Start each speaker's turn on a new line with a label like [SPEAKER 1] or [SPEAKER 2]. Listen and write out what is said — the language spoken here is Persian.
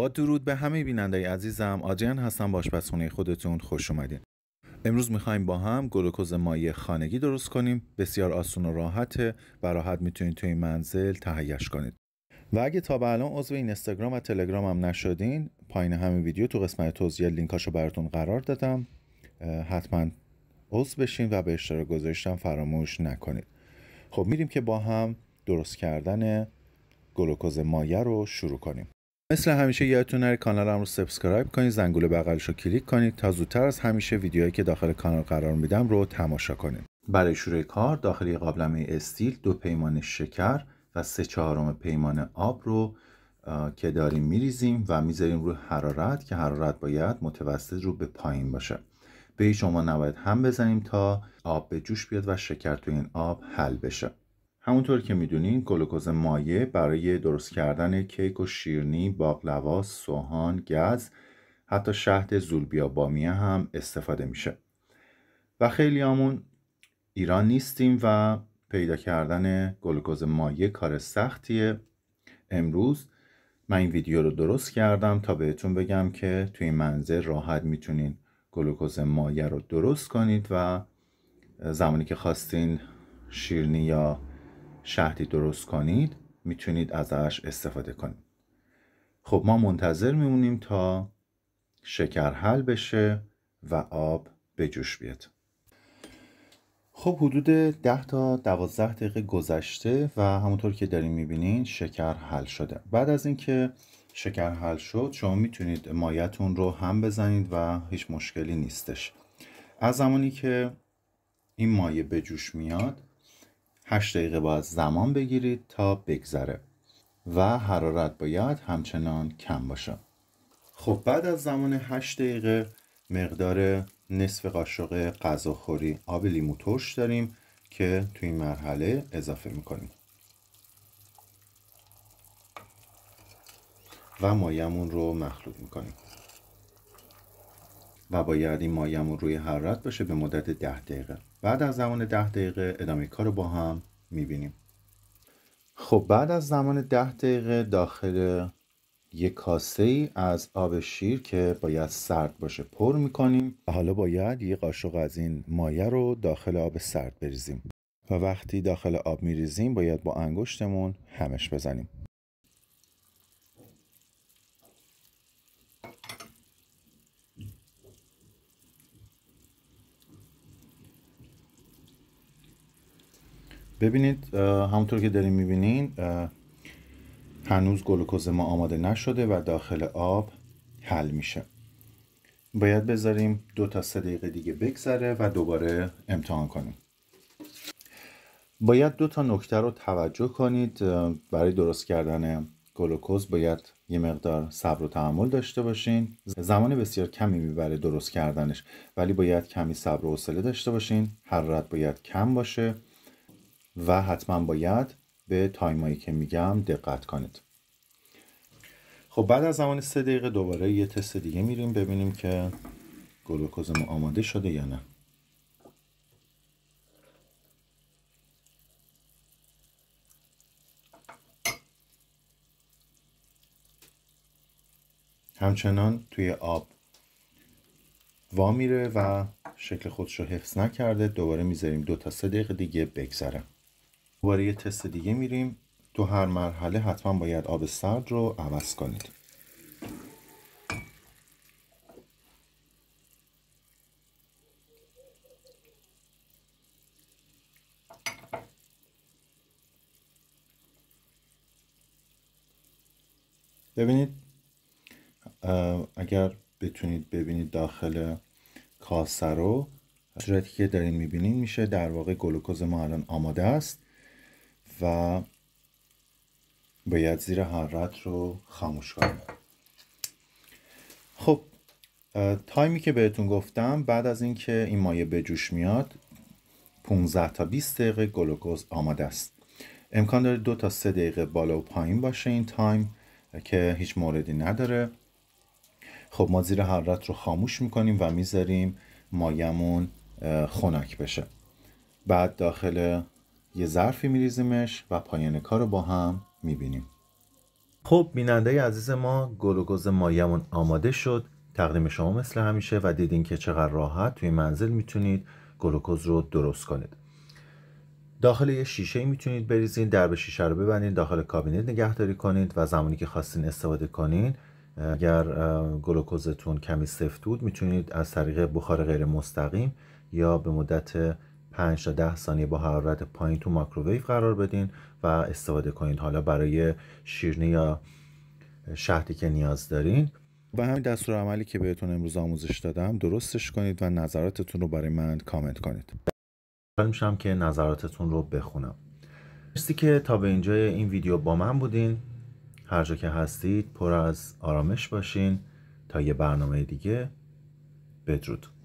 [SPEAKER 1] با درود به همه بیننده عزیزم آجین هستم با خودتون خوش اومدین امروز میخوایم با هم گلوکوز مایع خانگی درست کنیم بسیار آسون و راحته و راحت میتونید توی منزل تهیهش کنید و اگه تا به الان عضو این استگرام و تلگرام هم نشدین پایین همین ویدیو تو قسمت توضیح لینکاشو براتون قرار دادم حتما عضو بشین و به اشتراک گذاشتم فراموش نکنید خب میریم که با هم درست کردن گلوکوز مایه رو شروع کنیم مثل همیشه یادتون نره هم رو سابسکرایب کنید زنگوله بغلش رو کلیک کنید تا زودتر از همیشه ویدیوهایی که داخل کانال قرار میدم رو تماشا کنید برای شروع کار داخل یه قابلمه استیل دو پیمان شکر و سه چهارم پیمان آب رو که داریم میریزیم و میذاریم روی حرارت که حرارت باید متوسط رو به پایین باشه به شما نباید هم بزنیم تا آب به جوش بیاد و شکر تو این آب حل بشه همونطور که میدونین گلوکوز مایع برای درست کردن کیک و شیرنی، باقلوا، سوهان، گز، حتی شهد زولبیا بامیه هم استفاده میشه. و خیلی همون ایران نیستیم و پیدا کردن گلوکوز مایع کار سختیه. امروز من این ویدیو رو درست کردم تا بهتون بگم که توی این منزل راحت میتونین گلوکوز مایه رو درست کنید و زمانی که خواستین شیرنی یا شهری درست کنید میتونید ازش استفاده کنید خب ما منتظر میمونیم تا شکر حل بشه و آب به جوش بیاد خب حدود 10 تا 12 دقیقه گذشته و همونطور که داریم میبینین شکر حل شده بعد از اینکه شکر حل شد شما میتونید مایتون رو هم بزنید و هیچ مشکلی نیستش از زمانی که این مایه به جوش میاد 8 دقیقه باید زمان بگیرید تا بگذره و حرارت باید همچنان کم باشه خب بعد از زمان 8 دقیقه مقدار نصف قاشق غذاخوری آب لیمو ترش داریم که تو این مرحله اضافه میکنیم و مایمون رو مخلوط میکنیم و باید این مایمون روی حرارت باشه به مدت 10 دقیقه بعد از زمان 10 دقیقه ادامه کار رو با هم میبینیم خب بعد از زمان 10 دقیقه داخل یک کاسه ای از آب شیر که باید سرد باشه پر میکنیم و حالا باید یه قاشق از این مایه رو داخل آب سرد بریزیم و وقتی داخل آب میریزیم باید با انگشتمون همش بزنیم ببینید همونطور که داریم میبینین هنوز گلوکوز ما آماده نشده و داخل آب حل میشه باید بذاریم دو تا سه دقیقه دیگه بگذره و دوباره امتحان کنیم باید دو تا نکته رو توجه کنید برای درست کردن گلوکوز باید یه مقدار صبر و تحمل داشته باشین زمان بسیار کمی میبره درست کردنش ولی باید کمی صبر و حوصله داشته باشین حرارت باید کم باشه و حتما باید به تایمایی که میگم دقت کنید خب بعد از زمان سه دقیقه دوباره یه تست دیگه میریم ببینیم که گلوکوز ما آماده شده یا نه همچنان توی آب وا میره و شکل خودش رو حفظ نکرده دوباره میذاریم دو تا سه دقیقه دیگه بگذره دوباره یه تست دیگه میریم تو هر مرحله حتما باید آب سرد رو عوض کنید ببینید اگر بتونید ببینید داخل کاسه رو صورتی که دارین میبینین میشه در واقع گلوکوز ما الان آماده است و باید زیر حرارت رو خاموش کنیم خب تایمی که بهتون گفتم بعد از اینکه این مایه به جوش میاد 15 تا 20 دقیقه گلوکوز آماده است امکان داره دو تا سه دقیقه بالا و پایین باشه این تایم که هیچ موردی نداره خب ما زیر حرارت رو خاموش میکنیم و میذاریم مایمون خنک بشه بعد داخل یه ظرفی میریزیمش و پایان کار رو با هم میبینیم خب بیننده عزیز ما گلوگوز مایمون آماده شد تقدیم شما مثل همیشه و دیدین که چقدر راحت توی منزل میتونید گلوکوز رو درست کنید داخل یه شیشه ای میتونید بریزین درب شیشه رو ببندین داخل کابینت نگهداری کنید و زمانی که خواستین استفاده کنین اگر گلوکوزتون کمی سفت بود میتونید از طریق بخار غیر مستقیم یا به مدت 5 تا 10 ثانیه با حرارت پایین تو مایکروویو قرار بدین و استفاده کنین حالا برای شیرنی یا شهدی که نیاز دارین و همین دستور عملی که بهتون امروز آموزش دادم درستش کنید و نظراتتون رو برای من کامنت کنید میشم که نظراتتون رو بخونم مرسی که تا به اینجای این ویدیو با من بودین هر جا که هستید پر از آرامش باشین تا یه برنامه دیگه بدرود